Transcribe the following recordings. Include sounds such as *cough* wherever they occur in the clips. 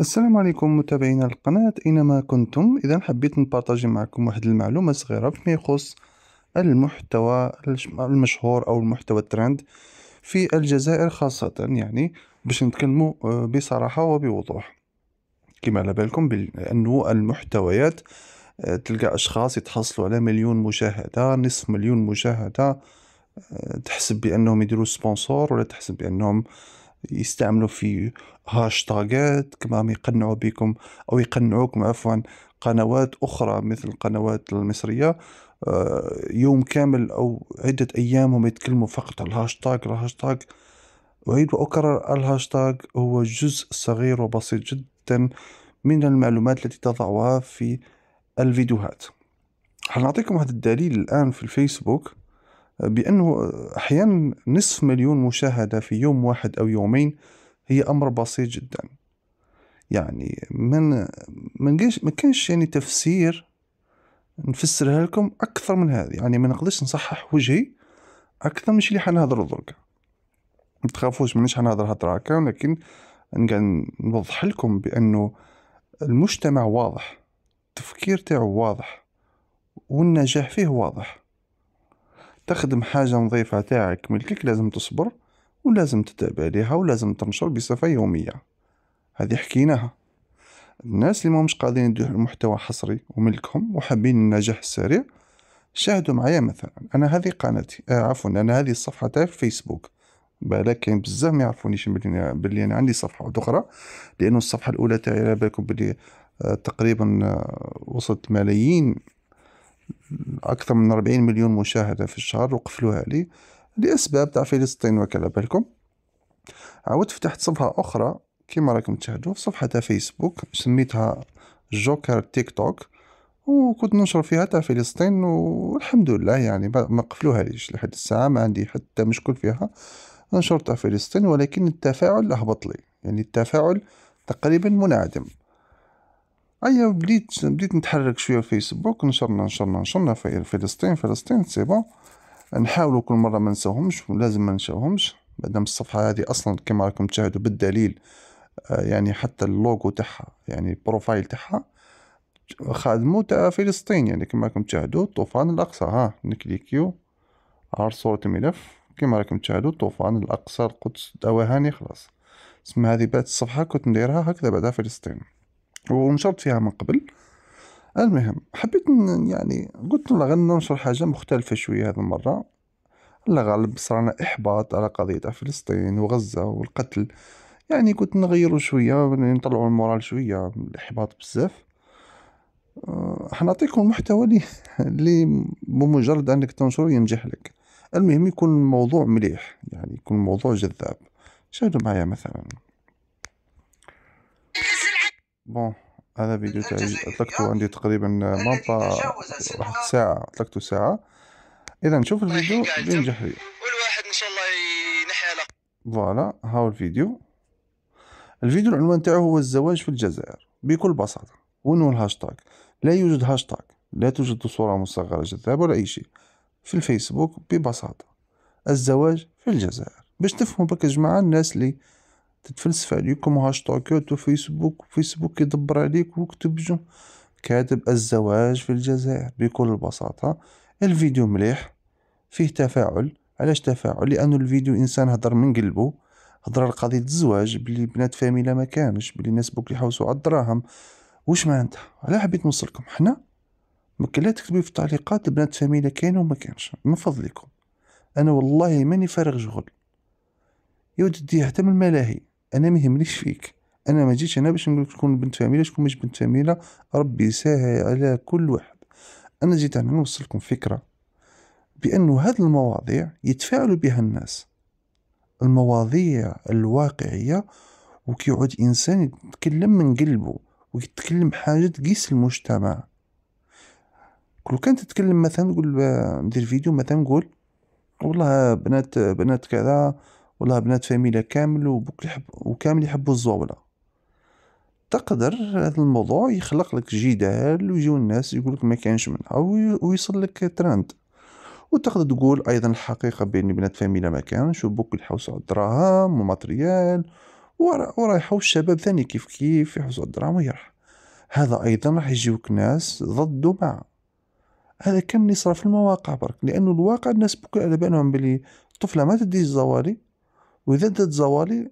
السلام عليكم متابعينا القناة أينما كنتم إذا حبيت نبارطاجي معكم واحد المعلومة صغيرة فيما يخص المحتوى المشهور أو المحتوى الترند في الجزائر خاصة يعني باش نتكلموا آه، بصراحة وبوضوح كما على بالكم بأنه المحتويات آه، تلقى أشخاص يتحصلوا على مليون مشاهدة نصف مليون مشاهدة آه، تحسب بأنهم يديروا سبونسور ولا تحسب بأنهم يستعملوا في هاشتاغات كما يقنعوا بكم أو يقنعوكم عفوا قنوات أخرى مثل القنوات المصرية آه، يوم كامل أو عدة أيام هم يتكلموا فقط على الهاشتاغ الهاشتاغ أعيد وأكرر الهاشتاغ هو جزء صغير وبسيط جدا من المعلومات التي تضعها في الفيديوهات حنعطيكم هذا الدليل الآن في الفيسبوك بأنه أحيانا نصف مليون مشاهدة في يوم واحد أو يومين هي أمر بسيط جدا يعني من من ما كانش يعني تفسير نفسرها لكم أكثر من هذه يعني ما نقدرش نصحح وجهي أكثر من اللي حنهضرو دركا متخافوش منيش حنهضر هضرة هكا ولكن نقعد نوضح لكم بأنه المجتمع واضح التفكير تاعو واضح والنجاح فيه واضح تخدم حاجة نظيفة تاعك ملكك لازم تصبر ولازم تتابع ليها ولازم تنشر بصفة يومية هذه حكيناها الناس اللي ماهمش قادرين يديروا المحتوى حصري وملكهم وحابين النجاح السريع شاهدوا معايا مثلا انا هذه قناتي آه عفوا انا هذه الصفحه تاعي في فيسبوك بالك كاين بزاف ما يعرفونيش بلي انا عندي صفحه اخرى لانه الصفحه الاولى تاعي على بالكم بلي آه تقريبا آه وصلت ملايين اكثر من 40 مليون مشاهده في الشهر وقفلوها لي لاسباب تاع فلسطين وكذا بالكم عاودت فتحت صفحه اخرى كما راكم تشاهدوا صفحه تاع فيسبوك سميتها جوكر تيك توك وكنت ننشر فيها تاع فلسطين والحمد لله يعني ما قفلوها ليش لحد الساعه ما عندي حتى مشكل فيها ننشر تاع فلسطين ولكن التفاعل هبط لي يعني التفاعل تقريبا منعدم ايا أيوة، بديت بديت نتحرك شويه في فيسبوك نشرنا نشرنا نشرنا في فلسطين فلسطين سي بون نحاولوا كل مره ما نساوهمش ولازم ما نساوهمش مادام الصفحه هذه اصلا كما راكم تشاهدوا بالدليل آه، يعني حتى اللوغو تاعها يعني البروفايل تاعها خادمو تاع فلسطين يعني كما راكم تشاهدوا طوفان الاقصى ها نكليكيو ار صورة الملف كما راكم تشاهدوا طوفان الاقصى القدس دواهاني خلاص اسم هذه بات الصفحه كنت نديرها هكذا بعدها فلسطين ونشرت فيها من قبل المهم حبيت يعني قلت غن ننشر حاجة مختلفة شوية هذه المرة الله غالب صرنا إحباط على قضية فلسطين وغزة والقتل يعني كنت نغيرو شوية نطلعو المورال شوية الإحباط بزاف آه، حنعطيكم المحتوى اللي اللي *laughs* بمجرد انك تنشره ينجح لك المهم يكون الموضوع مليح يعني يكون الموضوع جذاب شاهدوا معايا مثلا بون هذا فيديو تاعي اطلقته عندي تقريبا مابا واحد ساعة اطلقته ساعة إذا نشوف الفيديو بينجح لي والواحد إن شاء الله ينحي على فوالا هاو الفيديو الفيديو العنوان تاعو هو الزواج في الجزائر بكل بساطة وينو الهاشتاغ الهاشتاج لا يوجد هاشتاج لا توجد صورة مصغرة جذابة ولا أي شيء في الفيسبوك ببساطة الزواج في الجزائر باش تفهموا بك جماعة الناس اللي تتفلسف عليكم وهاشتاغات وفيسبوك وفيسبوك يدبر عليك وكتب جو كاتب الزواج في الجزائر بكل بساطة الفيديو مليح فيه تفاعل علاش تفاعل لأنه الفيديو إنسان هضر من قلبه هضر على قضية الزواج بلي بنات فاميلا ما كانش بلي الناس بوك يحوسوا على الدراهم واش معناتها على حبيت نوصلكم حنا ما لا تكتبوا في التعليقات بنات فاميلا كاين وما كانش من فضلكم انا والله ماني فارغ شغل يا ودي حتى من الملاهي انا ما يهمنيش فيك انا ما جيتش هنا باش نقول لك شكون بنت فاميله شكون مش بنت فاميله ربي يسهل على كل واحد انا جيت هنا نوصل لكم فكره بانه هذه المواضيع يتفاعلوا بها الناس المواضيع الواقعيه وكيعود انسان يتكلم من قلبه ويتكلم حاجه تقيس المجتمع كل كان تتكلم مثلا تقول آه، ندير فيديو مثلا نقول والله بنات بنات كذا والله بنات فاميلا كامل وبوك يحب وكامل يحبوا الزوبلة تقدر هذا الموضوع يخلق لك جدال ويجيو الناس يقولك ما كانش منها ويصل لك ترند وتقدر تقول ايضا الحقيقه بين بنات فاميلا ما كانش وبوك يحوسوا على الدراهم وماتريال ورايحوا الشباب ثاني كيف كيف يحوسوا على الدراهم ويرح هذا ايضا راح يجيوك ناس ضد معه هذا كم نصرف في المواقع برك لانه الواقع الناس بكل على بالهم بلي الطفله ما تدي الزواري واذا انت تزوالي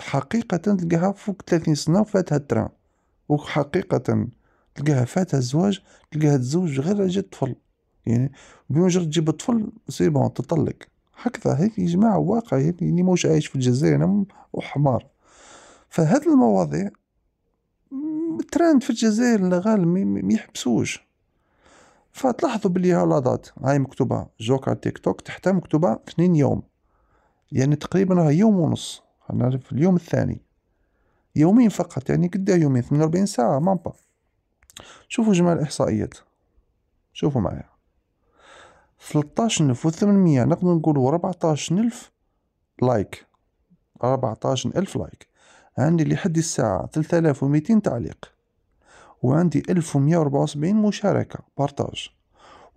حقيقة تلقاها فوق 30 سنة فاتها التران وحقيقة تلقاها فاتها الزواج تلقاها تزوج غير على جد طفل يعني بمجرد تجيب الطفل سي بون تطلق هكذا هيك يا جماعة واقع يعني موش عايش في الجزائر أنا وحمار فهاد المواضيع تراند في الجزائر الغالب ما يحبسوش فتلاحظوا بلي هالادات هاي مكتوبة جوكا تيك توك تحتها مكتوبة اثنين يوم يعني تقريبا راه يوم ونص انا في اليوم الثاني يومين فقط يعني قد إيه يومين 48 ساعة ما با شوفوا جماعه الإحصائيات شوفوا معايا 13800 نقدر نقولوا 14000 لايك 14000 لايك عندي لحد الساعة 3200 تعليق وعندي 1174 مشاركة بارتاج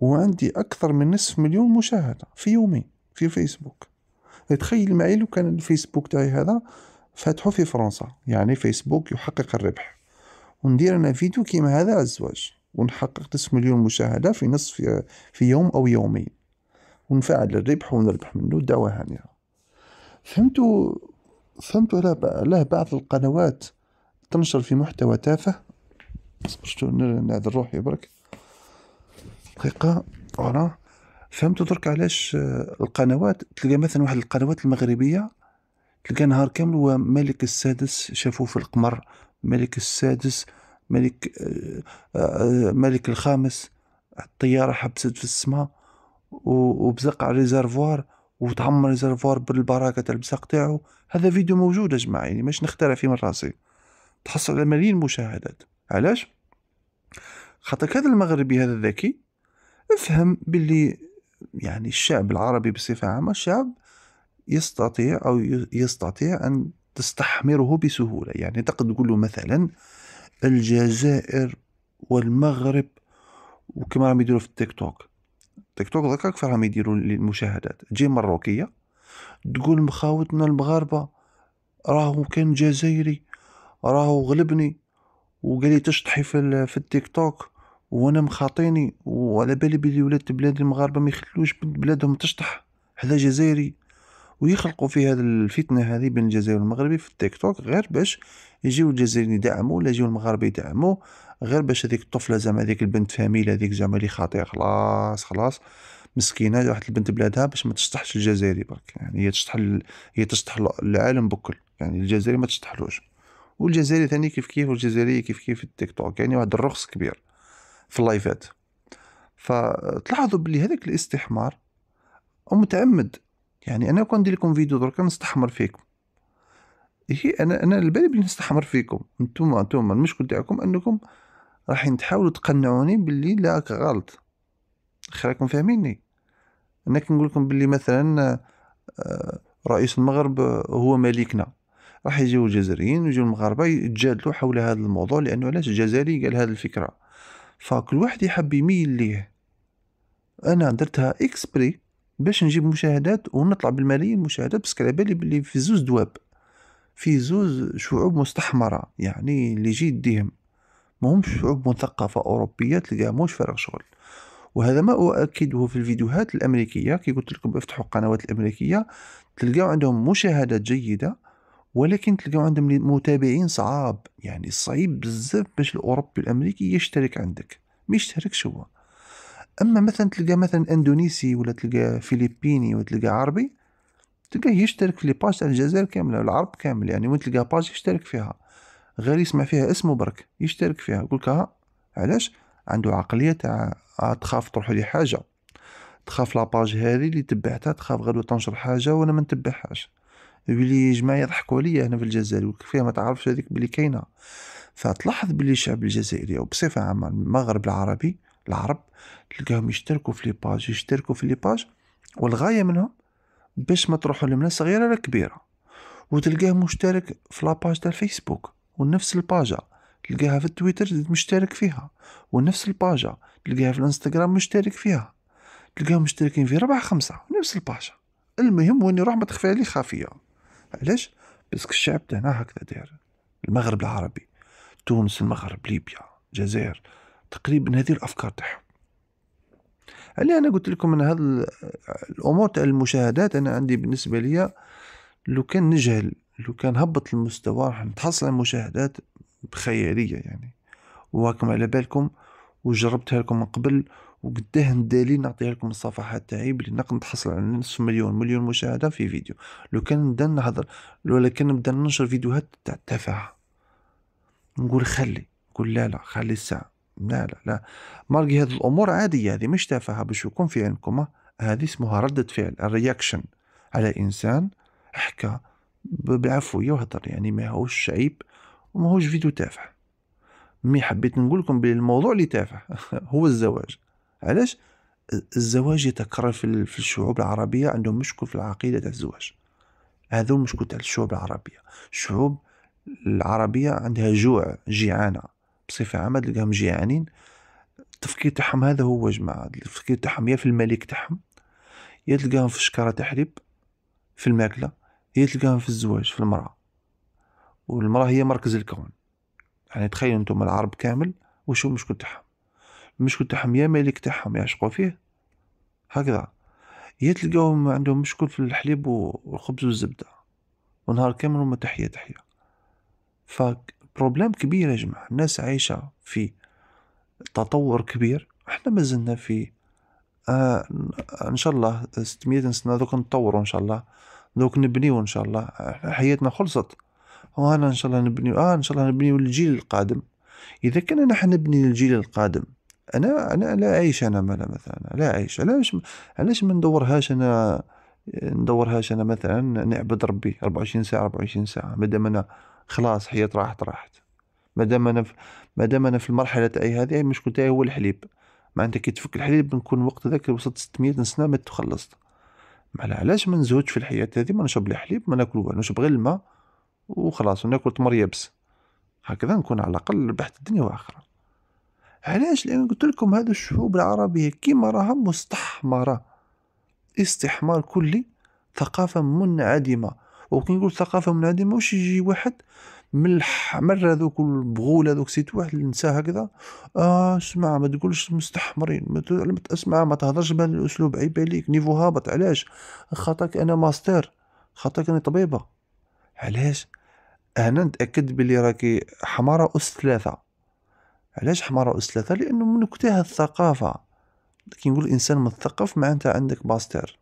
وعندي أكثر من نصف مليون مشاهدة في يومين في فيسبوك تخيل معي لو كان الفيسبوك تاعي هذا فاتحه في فرنسا يعني فيسبوك يحقق الربح وندير انا فيديو كيما هذا على الزواج ونحقق نصف مليون مشاهدة في نصف في يوم أو يومين ونفعل الربح ونربح منه دعوة هانية فهمتوا فهمتوا على بعض القنوات تنشر في محتوى تافه صبرتو نعذر روحي برك دقيقة فوالا فهمتوا درك علاش القنوات تلقى مثلا واحد القنوات المغربيه تلقى نهار كامل هو ملك السادس شافوه في القمر ملك السادس ملك آه، آه، ملك الخامس الطياره حبست في السماء وبزق على ريزرفوار وتعمر ريزرفوار بالبراكه تاع البزاق تاعو هذا فيديو موجود يا جماعه يعني مش نخترع فيه من راسي تحصل على ملايين المشاهدات علاش خاطر هذا المغربي هذا الذكي افهم باللي يعني الشعب العربي بصفة عامة شعب يستطيع أو يستطيع أن تستحمره بسهولة يعني تقد تقول له مثلا الجزائر والمغرب وكما راهم يديروا في التيك توك التيك توك ذاك أكثر راهم يديروا للمشاهدات تجي مروكية تقول مخاوتنا المغاربة راهو كان جزائري راهو غلبني وقال لي تشطحي في, في التيك توك وانا مخاطيني وعلى بالي بلي ولاد بلاد المغاربه ما يخلوش بنت بلادهم تشطح حدا جزائري ويخلقوا في هذا الفتنه هذه بين الجزائر والمغربي في التيك توك غير باش يجيو الجزائريين يدعموا ولا يجيو المغاربه يدعموا غير باش هذيك الطفله زعما هذيك البنت فاميله هذيك زعما اللي خاطئه خلاص خلاص مسكينه راحت البنت بلادها باش ما تشطحش الجزائري برك يعني هي تشطح هي تشطح العالم بكل يعني الجزائري ما تشطحلوش والجزائري ثاني كيف كيف والجزائريه كيف كيف في التيك توك يعني واحد الرخص كبير في اللايفات فتلاحظوا بلي هذاك الاستحمار متعمد يعني انا كون ندير لكم فيديو درك نستحمر فيكم هي انا انا البالي بلي نستحمر فيكم نتوما نتوما المشكل تاعكم انكم راح تحاولوا تقنعوني باللي لا غلط خليكم فاهميني انا كنقول لكم باللي مثلا آه، رئيس المغرب هو ملكنا راح يجيو الجزائريين ويجيو المغاربه يتجادلوا حول هذا الموضوع لانه علاش الجزائري قال هذه الفكره فكل واحد يحب يميل ليه انا درتها اكسبري باش نجيب مشاهدات ونطلع بالملايين المشاهدات بس على بالي بلي في زوز دواب في زوز شعوب مستحمرة يعني اللي جي يديهم مهم شعوب مثقفة أوروبية موش فارغ شغل وهذا ما أؤكده في الفيديوهات الأمريكية كي قلت لكم افتحوا القنوات الأمريكية تلقاو عندهم مشاهدات جيدة ولكن تلقاو عندهم متابعين صعاب يعني صعيب بزاف باش الاوروبي الامريكي يشترك عندك ما يشتركش هو اما مثلا تلقى مثلا اندونيسي ولا تلقى فيلبيني ولا تلقى عربي تلقاه يشترك في لي باج تاع الجزائر كامله العرب كامل يعني وين تلقى باج يشترك فيها غير يسمع فيها اسمه برك يشترك فيها يقولك ها علاش عنده عقليه تاع تخاف تروح لي حاجه تخاف لاباج هذه اللي تبعتها تخاف غدوه تنشر حاجه وانا ما نتبعهاش بلي جماعة يضحكوا عليا هنا في الجزائر وكيفاه ما تعرفش هذيك بلي كاينه فتلاحظ بلي الشعب الجزائري وبصفه عامه المغرب العربي العرب تلقاهم يشتركوا في لي باج يشتركوا في لي باج والغايه منهم باش ما تروحوا لمنا صغيره ولا كبيره وتلقاه مشترك في لاباج تاع الفيسبوك ونفس الباجا تلقاها في التويتر مشترك فيها ونفس الباجا تلقاها في الانستغرام مشترك فيها تلقاهم مشتركين في ربع خمسة نفس الباجا المهم وين يروح ما تخفي عليه خافية علاش باسكو الشعب تاعنا هكذا داير المغرب العربي تونس المغرب ليبيا الجزائر تقريبا هذه الافكار تاعهم اللي انا قلت لكم ان هذا الامور تاع المشاهدات انا عندي بالنسبه لي لو كان نجهل لو كان هبط المستوى راح نتحصل على مشاهدات خياليه يعني وهاكم على بالكم وجربتها لكم من قبل وقداه ندالي نعطيها لكم الصفحات تاعي بلي نقدر نتحصل على نصف مليون مليون مشاهده في فيديو لو كان نبدا نهضر لو كان نبدا ننشر فيديوهات تاع التفاهه نقول خلي نقول لا لا خلي الساعه لا لا لا مالقي هذه الامور عاديه هذه مش تافهه باش يكون في عندكم هذه اسمها ردة فعل الرياكشن على انسان حكى بعفويه وهضر يعني ما هوش شعيب وما هوش فيديو تافه مي حبيت نقول لكم بالموضوع اللي تافه *laughs* هو الزواج علاش الزواج يتكرر في, في الشعوب العربية عندهم مشكل في العقيدة تاع الزواج هذو المشكل تاع الشعوب العربية الشعوب العربية عندها جوع جيعانة بصفة عامة تلقاهم جيعانين التفكير تاعهم هذا هو جماعة التفكير تاعهم يا في الملك تاعهم يا تلقاهم في الشكارة تحريب في الماكلة يا تلقاهم في الزواج في المرأة والمرأة هي مركز الكون يعني تخيلوا انتم العرب كامل وشو المشكل تاعهم المشكل تاعهم يا مالك تاعهم يعشقوا فيه هكذا يا تلقاهم عندهم مشكل في الحليب والخبز والزبدة ونهار كامل وما تحية تحية فبروبلام كبير يا جماعة الناس عايشة في تطور كبير احنا مازلنا في آه ان شاء الله 600 سنة دوك نطوروا ان شاء الله دوك نبنيو ان شاء الله حياتنا خلصت وانا ان شاء الله نبنيو اه ان شاء الله نبنيو الجيل القادم اذا كنا نحن نبني الجيل القادم انا انا لا اعيش انا مالا مثلا لا اعيش علاش علاش ما ندورهاش انا ندورهاش انا مثلا نعبد ربي 24 ساعه 24 ساعه مادام انا خلاص حياة راحت راحت مادام انا مادام انا في المرحله تاعي هذه المشكل تاعي هو الحليب معناتها كي تفك الحليب نكون وقت ذاك وصلت 600 سنه ما تخلصت معناها علاش ما نزهدش في الحياه هذه ما نشرب لا حليب ما ناكل والو نشرب غير الماء وخلاص وناكل تمر يابس هكذا نكون على الاقل ربحت الدنيا واخره علاش لان قلت لكم هذا الشعوب العربيه كيما راها مستحمره استحمار كلي ثقافه منعدمه وكي نقول ثقافه منعدمه واش يجي واحد من الحمر هذوك البغول هذوك سيت واحد النساء هكذا آه اسمع ما تقولش مستحمرين ما اسمع ما تهضرش بهذا الاسلوب عيب عليك نيفو هابط علاش خاطرك انا ماستر خاطرك انا طبيبه علاش انا نتاكد بلي راكي حماره اس ثلاثه علاش حمراء رؤوس ثلاثه لانه من نكتها الثقافه كي نقول الانسان مثقف معناتها عندك ماستر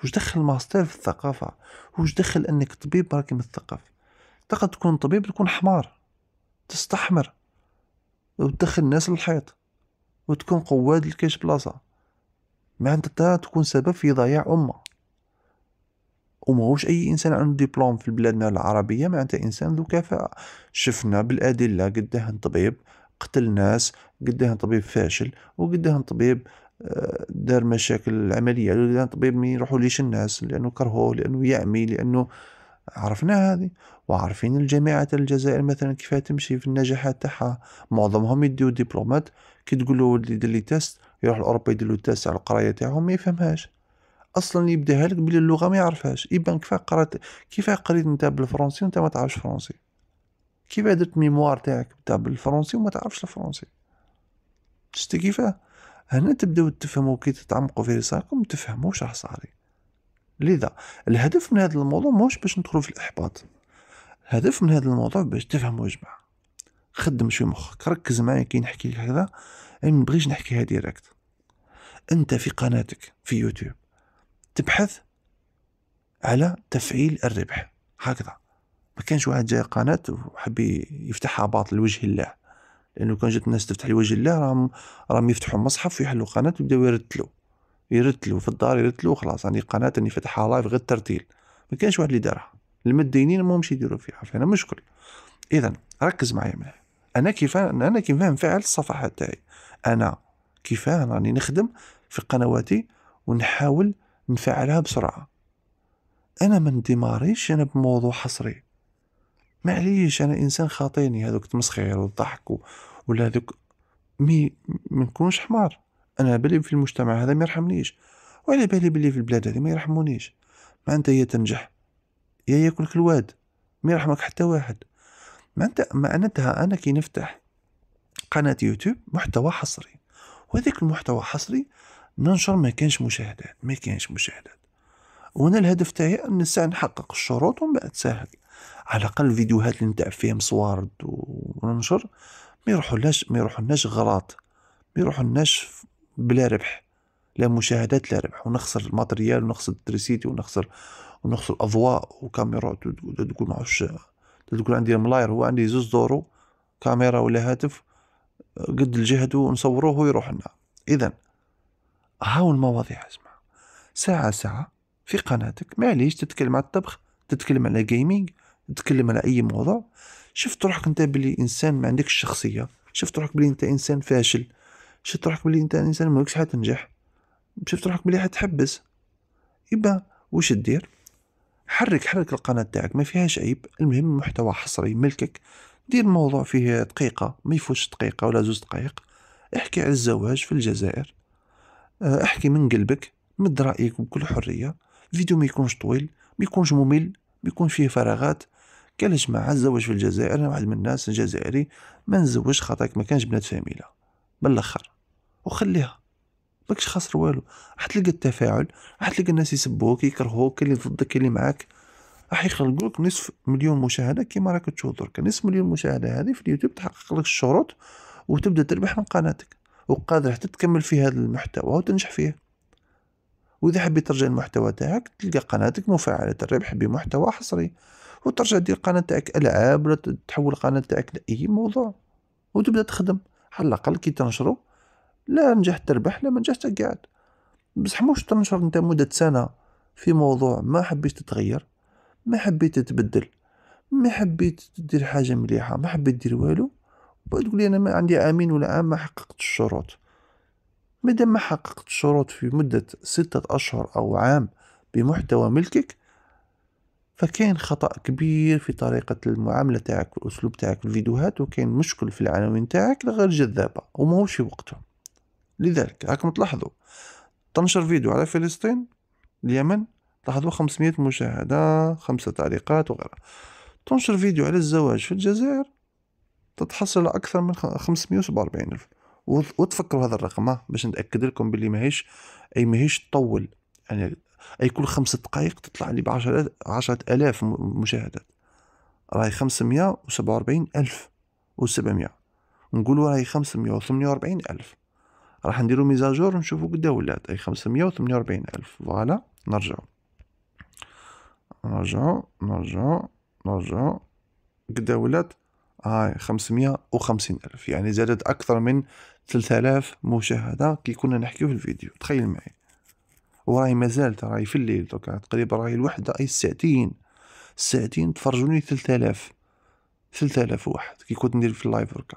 واش دخل ماستر في الثقافه واش دخل انك طبيب راك مثقف تقد تكون طبيب تكون حمار تستحمر وتدخل الناس للحيط وتكون قواد لكاش بلاصه معناتها تكون سبب في ضياع امه وماهوش اي انسان عنده دبلوم في بلادنا العربيه معناتها انسان ذو كفاءه شفنا بالادله قداه طبيب قتل ناس قداه طبيب فاشل وقداه طبيب آه، دار مشاكل عملية لأن طبيب ما يروحوا ليش الناس لأنه كرهوه لأنه يعمي لأنه عرفنا هذه وعارفين الجامعات الجزائر مثلا كيف تمشي في النجاحات تاعها معظمهم يديو دبلومات كي تقولو ولدي دير لي تيست يروح لاوروبا يدير تيست على القرايه تاعهم ما يفهمهاش اصلا يبداها لك بلي اللغه ما يعرفهاش يبان كيف قرات كيف قريت انت بالفرنسي وانت ما تعرفش فرنسي كيف درت ميموار تاعك تاع بالفرنسي وما تعرفش الفرنسي شتي كيفاه هنا تبداو تفهموا كي تتعمقوا في رسالكم تفهموا واش راح صاري لذا الهدف من هذا الموضوع موش باش ندخلوا في الاحباط الهدف من هذا الموضوع باش تفهموا يا جماعه خدم شوي مخك ركز معايا كي نحكي لك هذا يعني ما نبغيش نحكيها ديريكت انت في قناتك في يوتيوب تبحث على تفعيل الربح هكذا ما كانش واحد جاي قناه وحبي يفتحها باطل لوجه الله لانه كان جات الناس تفتح لوجه الله راهم راهم يفتحوا مصحف ويحلوا قناه ويبداو يرتلوا يرتلوا في الدار يرتلوا خلاص راني يعني قناه اني فتحها لايف غير الترتيل ما كانش واحد اللي دارها المدينين ما همش يديروا فيها فهنا مشكل اذا ركز معايا مليح انا كيف انا كيف نفعل الصفحات تاعي انا كيف راني نخدم في قنواتي ونحاول نفعلها بسرعه انا ما ندماريش انا بموضوع حصري معليش انا انسان خاطيني هذوك تمسخير والضحك ولا هذوك مي ما نكونش حمار انا بلي في المجتمع هذا ما يرحمنيش وعلى بالي بلي في البلاد هذه ما يرحمونيش ما انت يا تنجح يا ياكلك الواد ما يرحمك حتى واحد ما انت معناتها انا كي نفتح قناه يوتيوب محتوى حصري وهذاك المحتوى حصري ننشر ما كانش مشاهدات ما كانش مشاهدات وانا الهدف تاعي ان نحقق الشروط ومن بعد ساهل على الاقل الفيديوهات اللي نتاع فيهم صوارد وننشر ما يروحولناش ما يروحولناش غلط ما يروحولناش بلا ربح لا مشاهدات لا ربح ونخسر الماتريال ونخسر التريسيتي ونخسر ونخسر اضواء وكاميرا تقول ما عرفتش تقول عندي ملاير هو عندي زوز دورو كاميرا ولا هاتف قد الجهد ونصوروه ويروح لنا اذا هاو المواضيع اسمع ساعة ساعة في قناتك معليش تتكلم على الطبخ تتكلم على جيمنج نتكلم على اي موضوع شفت روحك انت بلي انسان ما عندكش شخصيه شفت روحك بلي انت انسان فاشل شفت روحك بلي انت انسان ماكش تنجح شفت روحك بلي حتحبس يبا واش دير حرك حرك القناة تاعك ما فيهاش عيب المهم محتوى حصري ملكك دير موضوع فيه دقيقة ما يفوتش دقيقة ولا زوج دقائق احكي على الزواج في الجزائر آه، احكي من قلبك مد رأيك بكل حرية فيديو ما يكونش طويل ما يكونش ممل ما يكون فيه فراغات قالش ما عزوج في الجزائر انا واحد من الناس الجزائري ما نزوجش خاطرك ما كانش بنات فاميله بالاخر وخليها ماكش خاسر والو راح تلقى التفاعل راح تلقى الناس يسبوك يكرهوك اللي ضدك اللي معاك راح يخرجوا لك نصف مليون مشاهده كيما راك تشوف درك نصف مليون مشاهده هذه في اليوتيوب تحقق لك الشروط وتبدا تربح من قناتك وقادر حتى تكمل في هذا المحتوى وتنجح فيه واذا حبيت ترجع المحتوى تاعك تلقى قناتك مفعله الربح بمحتوى حصري وترجع دير قناه تاعك العاب ولا تحول قناه تاعك لاي موضوع وتبدا تخدم على الاقل كي تنشرو لا نجحت تربح لا ما نجحت قاعد بصح موش تنشر انت مده سنه في موضوع ما حبيت تتغير ما حبيت تتبدل ما حبيت دير حاجه مليحه ما حبيت دير والو تقول تقولي انا ما عندي عامين ولا عام ما حققت الشروط مادام ما حققت الشروط في مدة ستة أشهر أو عام بمحتوى ملكك فكان خطا كبير في طريقه المعامله تاعك والاسلوب تاعك في الفيديوهات وكان مشكل في العناوين تاعك غير جذابه وماهوش في وقته لذلك راكم تلاحظوا تنشر فيديو على فلسطين اليمن لاحظوا 500 مشاهدة خمسة تعليقات وغيرها تنشر فيديو على الزواج في الجزائر تتحصل أكثر من 547 ألف وتفكروا هذا الرقم باش نتأكد لكم بلي ماهيش أي ماهيش تطول يعني اي كل خمس دقائق تطلع لي ب 10000 مشاهدات راهي 547 الف و700 نقولوا راهي 548 الف راح نديرو ميزاجور نشوفو قدا ولات اي 548 الف فوالا نرجعو نرجعو نرجعو نرجعو قدا ولات هاي آه 550 ألف يعني زادت أكثر من 3000 مشاهدة كي كنا نحكيو في الفيديو تخيل معي وراي مازال راي في الليل دوكا تقريبا راي الوحده اي ساعتين ساعتين تفرجوني ثلث الاف واحد كي كنت ندير في اللايف دوكا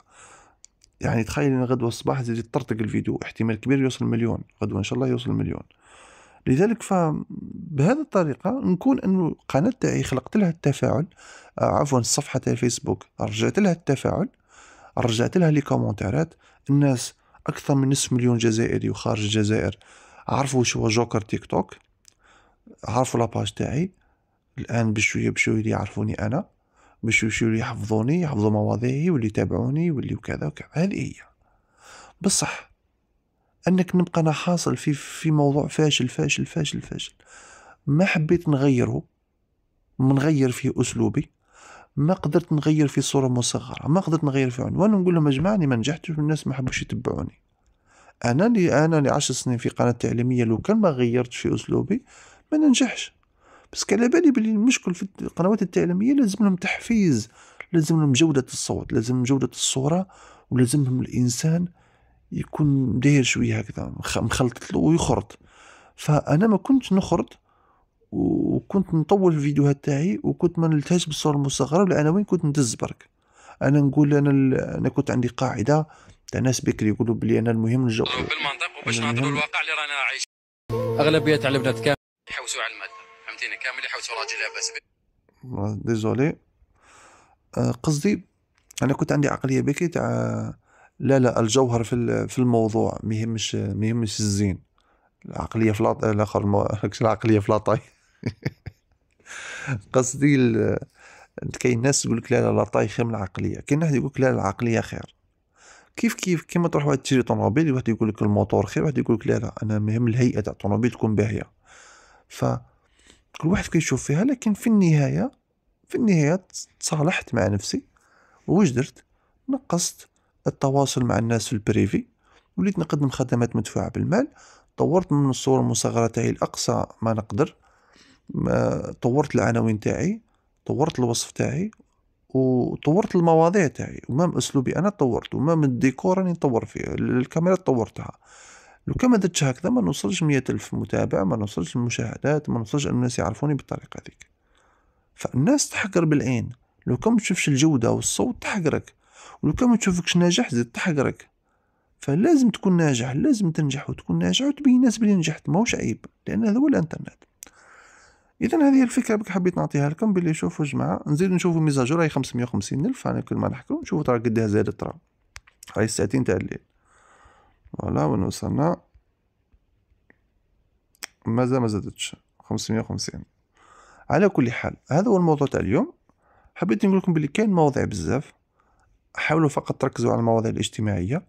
يعني تخيل ان غدوه الصباح زيد طرطق الفيديو احتمال كبير يوصل مليون غدوه ان شاء الله يوصل مليون لذلك فبهذه الطريقه نكون انه القناه تاعي خلقت لها التفاعل آه عفوا الصفحه تاع الفيسبوك رجعت لها التفاعل رجعت لها لي كومونتيرات الناس اكثر من نصف مليون جزائري وخارج الجزائر عرفوا واش هو جوكر تيك توك عرفوا لاباج تاعي الان بشويه بشويه يعرفوني انا بشويه بشويه يحفظوني يحفظوا مواضيعي واللي يتابعوني واللي وكذا وكذا هذه هي بصح انك نبقى انا حاصل في في موضوع فاشل فاشل فاشل فاشل ما حبيت نغيره نغير في اسلوبي ما قدرت نغير في صوره مصغره ما قدرت نغير في عنوان ونقول لهم يا جماعه ما نجحتش والناس ما حبوش يتبعوني انا لي انا 10 سنين في قناه تعليميه لو كان ما غيرتش في اسلوبي ما ننجحش بس على بالي بلي المشكل في القنوات التعليميه لازم لهم تحفيز لازم لهم جوده الصوت لازم جوده الصوره ولازمهم الانسان يكون داير شويه هكذا مخلط ويخرط فانا ما كنت نخرط وكنت نطول الفيديوهات تاعي وكنت ما نلتهاش بالصوره المصغره والعناوين كنت ندز برك انا نقول انا انا كنت عندي قاعده تاع ناس بكري يقولوا بلي انا المهم نجاوب بالمنطق وباش نعطيو الواقع اللي رانا عايشين اغلبيه تاع البنات كامل يحوسوا على الماده فهمتيني كامل يحوسوا راجل لا باس به ديزولي قصدي انا كنت عندي عقليه بكري تاع لا لا الجوهر في في الموضوع ما يهمش ما يهمش الزين العقليه في لاطاي الاخر ما *laughs* العقليه في لاطاي *laughs* قصدي كاين ناس يقول لك لا لا لاطاي خير من العقليه كاين واحد يقول لك لا العقليه خير كيف كيف كيما تروح واحد تشري طوموبيل واحد يقول لك الموتور خير واحد يقول لك لا لا انا مهم الهيئه تاع الطوموبيل تكون باهيه فكل واحد كيشوف فيها لكن في النهايه في النهايه تصالحت مع نفسي واش درت نقصت التواصل مع الناس في البريفي وليت نقدم خدمات مدفوعه بالمال طورت من الصور المصغره تاعي لاقصى ما نقدر طورت العناوين تاعي طورت الوصف تاعي وطورت المواضيع تاعي ومام اسلوبي انا طورت ومام الديكور راني نطور فيه الكاميرا طورتها لو كان ما درتش هكذا ما نوصلش مية ألف متابع ما نوصلش المشاهدات ما نوصلش أن الناس يعرفوني بالطريقة هذيك فالناس تحقر بالعين لو كان ما تشوفش الجودة والصوت تحقرك ولو كان ما تشوفكش ناجح زيد تحقرك فلازم تكون ناجح لازم تنجح وتكون ناجح وتبين الناس بلي نجحت ماهوش عيب لأن هذا هو الانترنت اذا هذه الفكره بك حبيت نعطيها لكم باللي شوفوا جماعه نزيد نشوفوا ميزاجور راهي 550 الف انا كل ما نحكوا نشوفوا ترى قداه زادت ترى هاي الساعتين تاع الليل فوالا وين وصلنا مازال ما زادتش 550 على كل حال هذا هو الموضوع تاع اليوم حبيت نقول لكم بلي كاين مواضيع بزاف حاولوا فقط تركزوا على المواضيع الاجتماعيه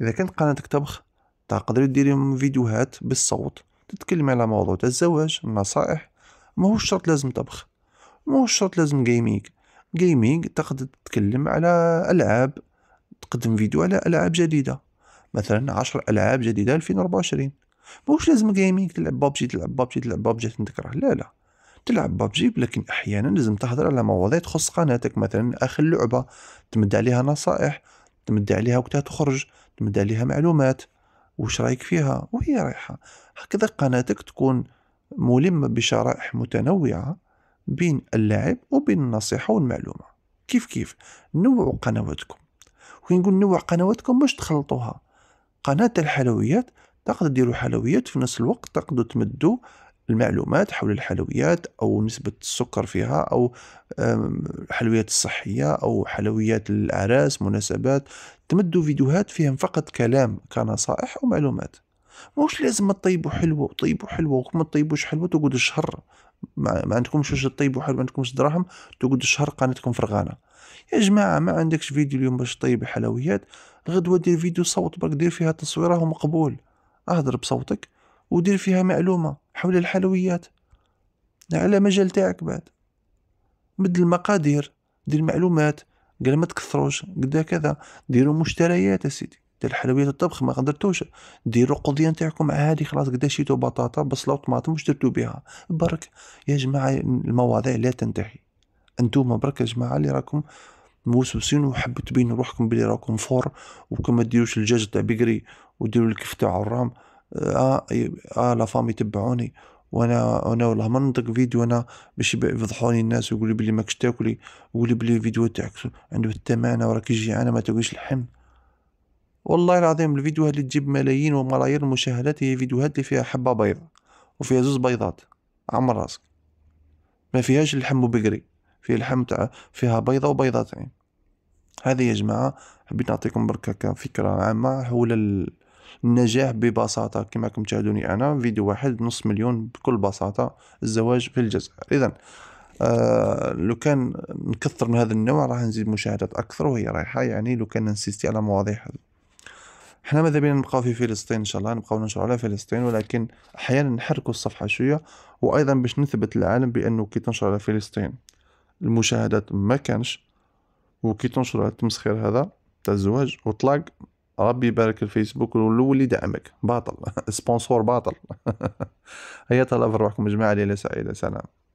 اذا كانت قناتك طبخ تقدري ديري فيديوهات بالصوت تتكلمي على موضوع الزواج النصائح ماهوش شرط لازم طبخ ماهوش شرط لازم جيمينغ جيمينغ تقدر تتكلم على العاب تقدم فيديو على العاب جديده مثلا عشر العاب جديده 2024 ماهوش لازم جيمينغ تلعب بابجي تلعب بابجي تلعب بابجي تنتكره لا لا تلعب بابجي لكن احيانا لازم تهضر على مواضيع تخص قناتك مثلا اخر لعبه تمد عليها نصائح تمد عليها وقتها تخرج تمد عليها معلومات وش رايك فيها وهي رايحه هكذا قناتك تكون ملم بشرائح متنوعة بين اللعب وبين النصيحة والمعلومة كيف كيف نوعوا قنواتكم ونقول نوع قنواتكم باش تخلطوها قناة الحلويات تقدر ديروا حلويات في نفس الوقت تقدروا تمدوا المعلومات حول الحلويات أو نسبة السكر فيها أو الحلويات الصحية أو حلويات الأعراس مناسبات تمدوا فيديوهات فيهم فقط كلام كنصائح ومعلومات ماهوش لازم تطيبوا حلوه وطيبوا حلوه ما طيبوش حلوه تقعدوا شهر ما, ما عندكمش واش تطيبوا حلوه ما عندكمش دراهم تقعدوا شهر قناتكم فرغانه يا جماعه ما عندكش فيديو اليوم باش طيب حلويات غدوه دير فيديو صوت برك دير فيها تصويره ومقبول اهدر بصوتك ودير فيها معلومه حول الحلويات على مجال تاعك بعد مد المقادير دير معلومات قال ما تكثروش قدا كذا ديروا مشتريات يا سيدي ديال الحلويات الطبخ ما قدرتوش ديروا القضيه نتاعكم عادي خلاص قدا شيتو بطاطا بصله وطماطم واش درتو بها برك يا جماعه المواضيع لا تنتهي انتم برك يا جماعه اللي راكم موسوسين وحبوا تبينوا روحكم بلي راكم فور وكما ديروش الدجاج تاع بكري وديروا الكف تاع الرام اه, آه لا فام يتبعوني وانا انا والله ما ننطق فيديو انا باش يفضحوني الناس ويقولوا بلي ماكش تاكلي ويقولوا بلي الفيديو تاعك عنده الثمانه وراك جيعانه ما تاكليش الحم والله العظيم الفيديوهات اللي تجيب ملايين وملايير المشاهدات هي فيديوهات اللي فيها حبة بيضة وفيها زوز بيضات عمر راسك ما فيهاش اللحم بقري فيها اللحم تاع فيها بيضة وبيضتين هذه يا جماعة حبيت نعطيكم بركة فكرة عامة حول النجاح ببساطة كما راكم تشاهدوني أنا فيديو واحد نص مليون بكل بساطة الزواج في الجزائر إذا آه لو كان نكثر من هذا النوع راح نزيد مشاهدات أكثر وهي رايحة يعني لو كان نسيستي على مواضيع هذه احنا ماذا بينا نبقاو في فلسطين ان شاء الله نبقاو ننشر على فلسطين ولكن احيانا نحركوا الصفحه شويه وايضا باش نثبت للعالم بانه كي تنشر على فلسطين المشاهدات ما كانش وكي تنشر على التمسخير هذا تاع الزواج وطلاق ربي يبارك الفيسبوك اللي دعمك باطل *laughs* سبونسور باطل *laughs* هيا تهلا في روحكم جماعه ليله سعيده سلام